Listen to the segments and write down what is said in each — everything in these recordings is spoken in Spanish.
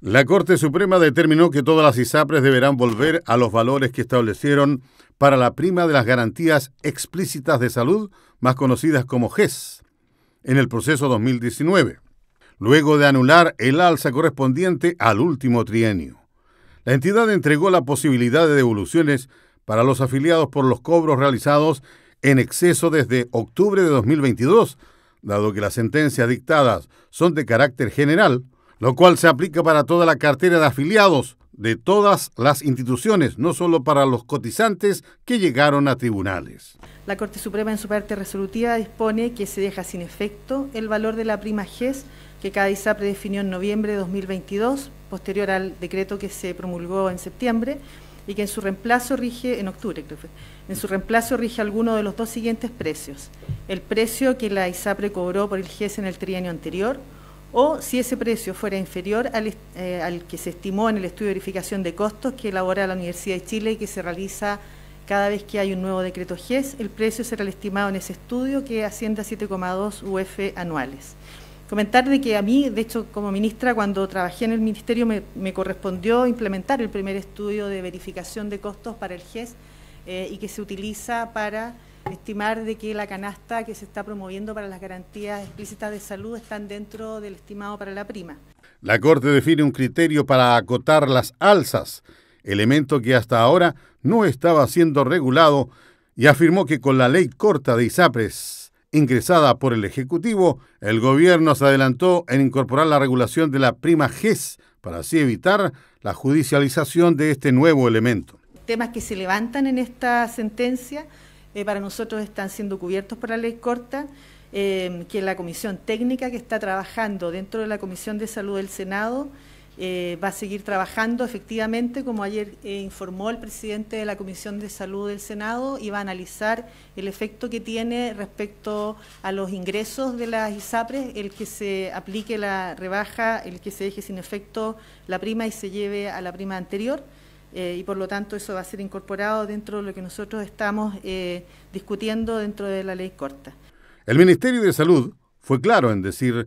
La Corte Suprema determinó que todas las ISAPRES deberán volver a los valores que establecieron para la prima de las garantías explícitas de salud, más conocidas como GES, en el proceso 2019, luego de anular el alza correspondiente al último trienio. La entidad entregó la posibilidad de devoluciones para los afiliados por los cobros realizados en exceso desde octubre de 2022, dado que las sentencias dictadas son de carácter general, lo cual se aplica para toda la cartera de afiliados de todas las instituciones, no solo para los cotizantes que llegaron a tribunales. La Corte Suprema en su parte resolutiva dispone que se deja sin efecto el valor de la prima GES que cada ISAPRE definió en noviembre de 2022, posterior al decreto que se promulgó en septiembre y que en su reemplazo rige, en octubre creo en su reemplazo rige alguno de los dos siguientes precios. El precio que la ISAPRE cobró por el GES en el trienio anterior, o si ese precio fuera inferior eh, al, que se estimó en el estudio de verificación de costos que elabora la Universidad de Chile y que se realiza cada vez que hay un nuevo decreto GES, el precio será el estimado en ese estudio que asciende a 7,2 UF anuales. Comentar de que a mí, de hecho, como ministra, cuando trabajé en el Ministerio me, correspondió implementar el primer estudio de verificación de costos para el GES eh, y que se utiliza para estimar de que la canasta que se está promoviendo para las garantías explícitas de salud están dentro del estimado para la prima. La Corte define un criterio para acotar las alzas, elemento que hasta ahora no estaba siendo regulado y afirmó que con la ley corta de ISAPRES ingresada por el Ejecutivo, el gobierno se adelantó en incorporar la regulación de la prima GES para así evitar la judicialización de este nuevo elemento. Temas que se levantan en esta sentencia eh, para nosotros están siendo cubiertos por la ley corta, eh, que la comisión técnica que está trabajando dentro de la Comisión de Salud del Senado eh, va a seguir trabajando efectivamente, como ayer informó el presidente de la Comisión de Salud del Senado, y va a analizar el efecto que tiene respecto a los ingresos de las ISAPRES, el que se aplique la rebaja, el que se deje sin efecto la prima y se lleve a la prima anterior. Eh, y por lo tanto eso va a ser incorporado dentro de lo que nosotros estamos eh, discutiendo dentro de la ley corta. El Ministerio de Salud fue claro en decir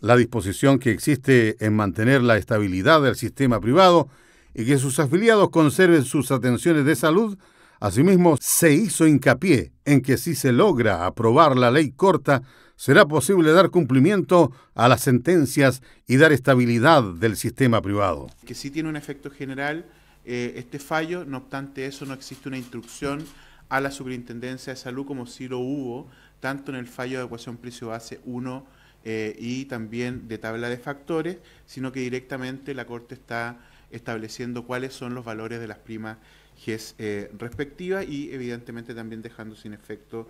la disposición que existe en mantener la estabilidad del sistema privado y que sus afiliados conserven sus atenciones de salud. Asimismo, se hizo hincapié en que si se logra aprobar la ley corta, será posible dar cumplimiento a las sentencias y dar estabilidad del sistema privado. Que sí tiene un efecto general eh, este fallo. No obstante eso, no existe una instrucción a la Superintendencia de Salud como si lo hubo, tanto en el fallo de ecuación precio base 1 eh, y también de tabla de factores, sino que directamente la Corte está estableciendo cuáles son los valores de las primas GES eh, respectivas y evidentemente también dejando sin efecto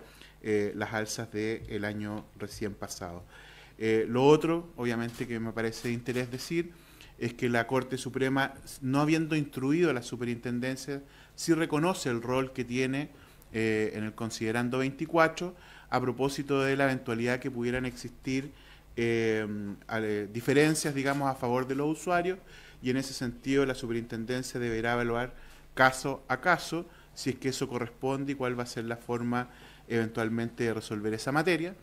las alzas del año recién pasado. lo otro, obviamente, que me parece de interés decir, es que la Corte Suprema, no habiendo instruido a la superintendencia, sí reconoce el rol que tiene eh, en el considerando 24 a propósito de la eventualidad que pudieran existir eh, eh, diferencias, digamos, a favor de los usuarios y en ese sentido la superintendencia deberá evaluar caso a caso si es que eso corresponde y cuál va a ser la forma eventualmente de resolver esa materia.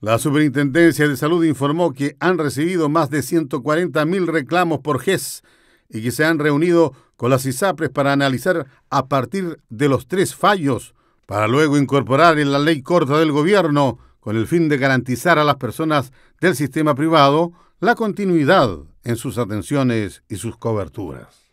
La Superintendencia de Salud informó que han recibido más de 140.000 reclamos por GES y que se han reunido con las ISAPRES para analizar a partir de los tres fallos, para luego incorporar en la ley corta del gobierno con el fin de garantizar a las personas del sistema privado la continuidad en sus atenciones y sus coberturas.